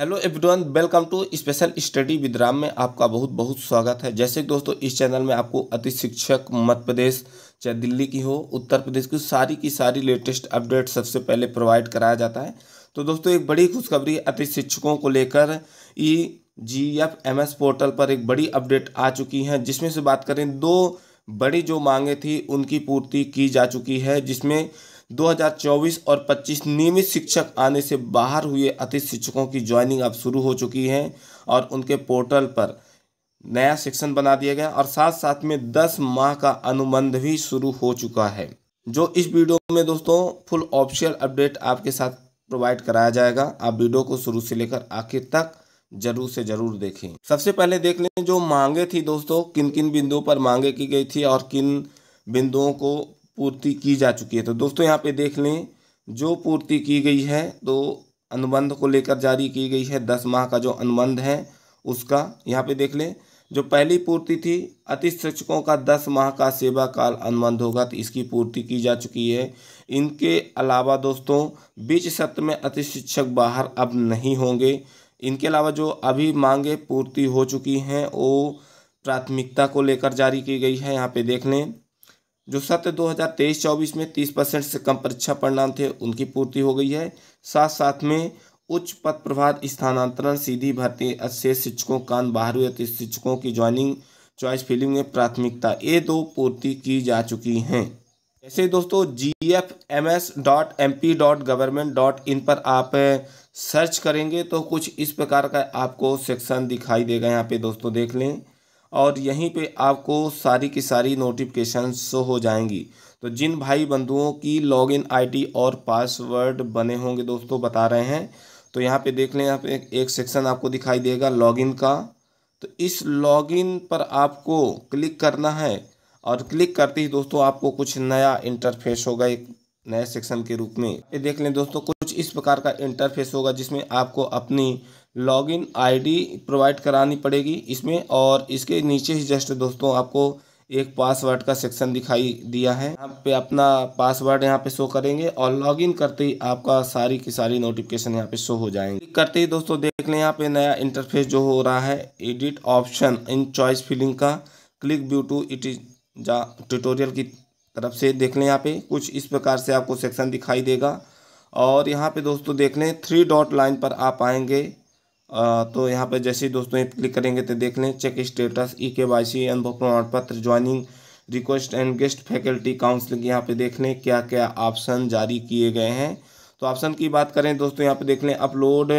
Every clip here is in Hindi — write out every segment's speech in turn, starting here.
hello everyone welcome to special study with Ram में आपका बहुत बहुत स्वागत है जैसे कि दोस्तों इस चैनल में आपको अति शिक्षक मध्य प्रदेश चाहे दिल्ली की हो उत्तर प्रदेश की सारी की सारी लेटेस्ट अपडेट सबसे पहले प्रोवाइड कराया जाता है तो दोस्तों एक बड़ी खुशखबरी अति शिक्षकों को लेकर E G F M S portal पर एक बड़ी अपडेट आ चुकी है जिसमें से बात करें दो बड़ी जो मांगे थी उनकी पूर्ति की जा चुकी है जिसमें 2024 और 25 नियमित शिक्षक आने से बाहर हुए अतिथि शिक्षकों की ज्वाइनिंग अब शुरू हो चुकी है और उनके पोर्टल पर नया सेक्शन बना दिया गया और साथ साथ में 10 माह का अनुबंध भी शुरू हो चुका है जो इस वीडियो में दोस्तों फुल ऑफिशियल अपडेट आपके साथ प्रोवाइड कराया जाएगा आप वीडियो को शुरू से लेकर आखिर तक जरूर से जरूर देखें सबसे पहले देख लें जो मांगे थी दोस्तों किन किन बिंदुओं पर मांगे की गई थी और किन बिंदुओं को पूर्ति की जा चुकी है तो दोस्तों यहाँ पे देख लें जो पूर्ति की गई है तो अनुबंध को लेकर जारी की गई है दस माह का जो अनुबंध है उसका यहाँ पे देख लें जो पहली पूर्ति थी अति शिक्षकों का दस माह का सेवा काल अनुबंध होगा तो इसकी पूर्ति की जा चुकी है इनके अलावा दोस्तों बीच सत्र में अति शिक्षक बाहर अब नहीं होंगे इनके अलावा जो अभी मांगे पूर्ति हो चुकी हैं वो प्राथमिकता को लेकर जारी की गई है यहाँ पे देख लें जो सत्र 2023-24 में 30 परसेंट से कम परीक्षा परिणाम थे उनकी पूर्ति हो गई है साथ साथ में उच्च पद प्रभात स्थानांतरण सीधी भर्ती अच्छे शिक्षकों कान बाहरी अतिथि तो शिक्षकों की ज्वाइनिंग चॉइस फिलिंग में प्राथमिकता ये दो पूर्ति की जा चुकी हैं ऐसे दोस्तों G F M S dot M P dot government dot in पर आप सर्च करेंगे तो कुछ इस प्रकार का आपको सेक्शन दिखाई देगा यहाँ पे दोस्तों देख लें और यहीं पे आपको सारी की सारी नोटिफिकेशन शो हो जाएंगी तो जिन भाई बंधुओं की लॉगिन आईडी और पासवर्ड बने होंगे दोस्तों बता रहे हैं तो यहाँ पे देख लें यहाँ पे एक सेक्शन आपको दिखाई देगा लॉगिन का तो इस लॉगिन पर आपको क्लिक करना है और क्लिक करते ही दोस्तों आपको कुछ नया इंटरफेस होगा एक नए सेक्शन के रूप में ये देख लें दोस्तों कुछ इस प्रकार का इंटरफेस होगा जिसमें आपको अपनी लॉगिन आईडी प्रोवाइड करानी पड़ेगी इसमें और इसके नीचे ही जस्ट दोस्तों आपको एक पासवर्ड का सेक्शन दिखाई दिया है यहाँ पे अपना पासवर्ड यहाँ पे शो करेंगे और लॉगिन करते ही आपका सारी की सारी नोटिफिकेशन यहाँ पे शो हो जाएंगे करते ही दोस्तों देख लें यहाँ पे नया इंटरफेस जो हो रहा है edit option in choice filling का click view to it is जा ट्यूटोरियल की तरफ से देख लें यहाँ पे कुछ इस प्रकार से आपको सेक्शन दिखाई देगा और यहाँ पे दोस्तों देख लें थ्री डॉट लाइन पर आप आएंगे आ, तो यहाँ पर जैसे ही दोस्तों क्लिक करेंगे तो देख लें चेक स्टेटस ई के वाई सी अनुभव प्रमाण पत्र joining request and guest faculty counselling यहाँ पे देख लें क्या क्या ऑप्शन जारी किए गए हैं तो ऑप्शन की बात करें दोस्तों यहाँ पे देख लें upload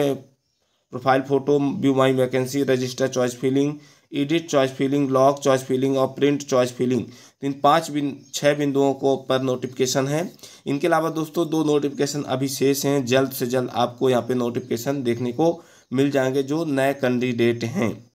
profile photo view my vacancy register choice filling edit choice filling lock choice filling और प्रिंट चॉइस फिलिंग इन पाँच बिन छः बिंदुओं को पर नोटिफिकेशन है इनके अलावा दोस्तों दो नोटिफिकेशन अभी शेष हैं जल्द से जल्द आपको यहाँ पे नोटिफिकेशन देखने को मिल जाएंगे जो नए कैंडिडेट हैं